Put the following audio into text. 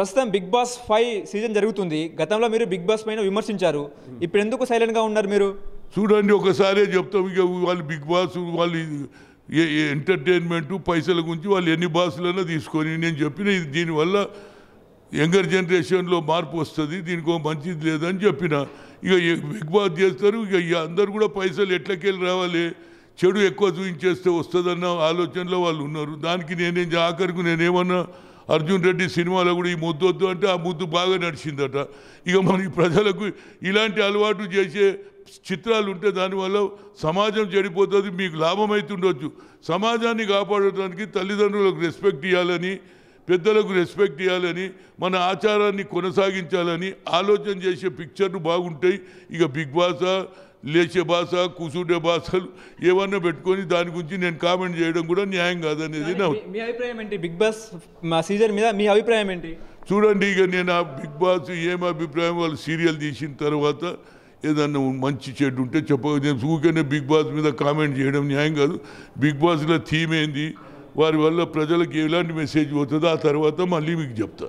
ప్రస్తుతం big boss five season జరుగుతుంది గతంలో మీరు బిగ్ బాస్ పైన విమర్శించారు ఇప్పుడు ఎందుకు సైలెంట్గా ఉన్నారు మీరు చూడండి ఒకసారి చెప్తాం ఇక వాళ్ళు బిగ్ బాస్ వాళ్ళు ఎంటర్టైన్మెంట్ పైసల గురించి వాళ్ళు ఎన్ని బాసులైనా తీసుకొని నేను చెప్పిన దీనివల్ల యంగర్ జనరేషన్లో మార్పు వస్తుంది దీనికో మంచిది లేదని చెప్పిన ఇక బిగ్ బాస్ చేస్తారు ఇక అందరు కూడా పైసలు ఎట్లకెళ్ళి రావాలి చెడు ఎక్కువ చూపించేస్తే వస్తుందన్న ఆలోచనలో వాళ్ళు ఉన్నారు దానికి నేనేం ఆఖరికి నేనేమన్నా అర్జున్ రెడ్డి సినిమాలో కూడా ఈ ముద్దు వద్దు అంటే ఆ ముద్దు బాగా నడిచిందట ఇక మన ప్రజలకు ఇలాంటి అలవాటు చేసే చిత్రాలు ఉంటే దానివల్ల సమాజం చెడిపోతుంది మీకు లాభం అవుతుండొచ్చు సమాజాన్ని కాపాడటానికి తల్లిదండ్రులకు రెస్పెక్ట్ ఇవ్వాలని పెద్దలకు రెస్పెక్ట్ ఇవ్వాలని మన ఆచారాన్ని కొనసాగించాలని ఆలోచన చేసే పిక్చర్లు బాగుంటాయి ఇక బిగ్ బాస లేచే భాష కూసుడే భాషలు ఏమన్నా పెట్టుకొని దాని గురించి నేను కామెంట్ చేయడం కూడా న్యాయం కాదనేది నా మీ అభిప్రాయం ఏంటి బిగ్ బాస్ మా సీజన్ మీద మీ అభిప్రాయం ఏంటి చూడండి ఇక నేను ఆ బిగ్ బాస్ ఏం అభిప్రాయం వాళ్ళు సీరియల్ తీసిన తర్వాత ఏదన్నా మంచి చెడు ఉంటే చెప్ప నేను బిగ్ బాస్ మీద కామెంట్ చేయడం న్యాయం కాదు బిగ్ బాస్లో థీమ్ ఏంది వారి వల్ల ప్రజలకు ఎలాంటి మెసేజ్ పోతుందో ఆ తర్వాత మళ్ళీ మీకు చెప్తాను